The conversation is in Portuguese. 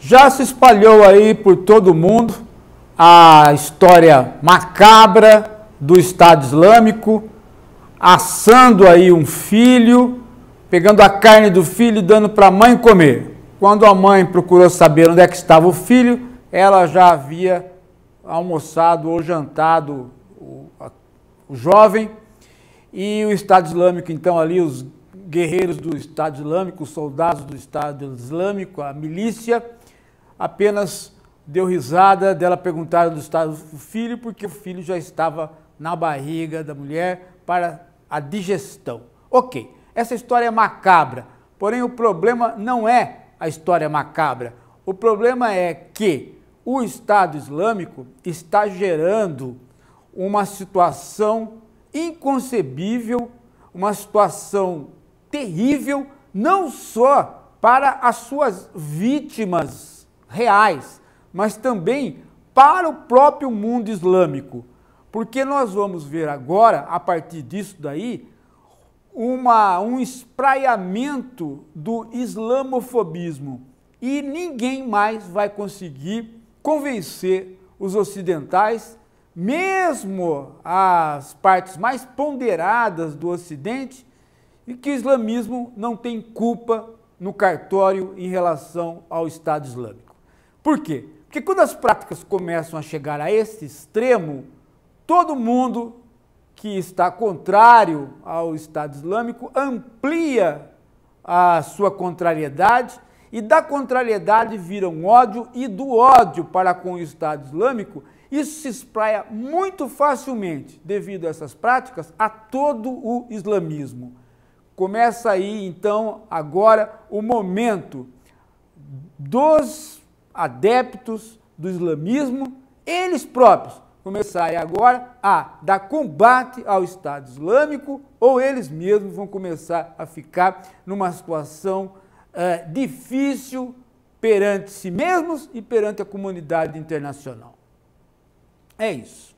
Já se espalhou aí por todo o mundo a história macabra do Estado Islâmico, assando aí um filho, pegando a carne do filho e dando para a mãe comer. Quando a mãe procurou saber onde é que estava o filho, ela já havia almoçado ou jantado o, a, o jovem. E o Estado Islâmico, então, ali, os guerreiros do Estado Islâmico, os soldados do Estado Islâmico, a milícia, apenas deu risada dela perguntar do estado do filho, porque o filho já estava na barriga da mulher para a digestão. Ok, essa história é macabra, porém o problema não é a história macabra. O problema é que o Estado Islâmico está gerando uma situação inconcebível, uma situação terrível, não só para as suas vítimas reais, mas também para o próprio mundo islâmico. Porque nós vamos ver agora, a partir disso daí, uma, um espraiamento do islamofobismo. E ninguém mais vai conseguir convencer os ocidentais, mesmo as partes mais ponderadas do Ocidente, e que o islamismo não tem culpa no cartório em relação ao Estado Islâmico. Por quê? Porque quando as práticas começam a chegar a esse extremo, todo mundo que está contrário ao Estado Islâmico amplia a sua contrariedade e da contrariedade vira um ódio e do ódio para com o Estado Islâmico, isso se espraia muito facilmente, devido a essas práticas, a todo o islamismo. Começa aí, então, agora o momento dos adeptos do islamismo, eles próprios começarem agora a dar combate ao Estado Islâmico, ou eles mesmos vão começar a ficar numa situação uh, difícil perante si mesmos e perante a comunidade internacional. É isso.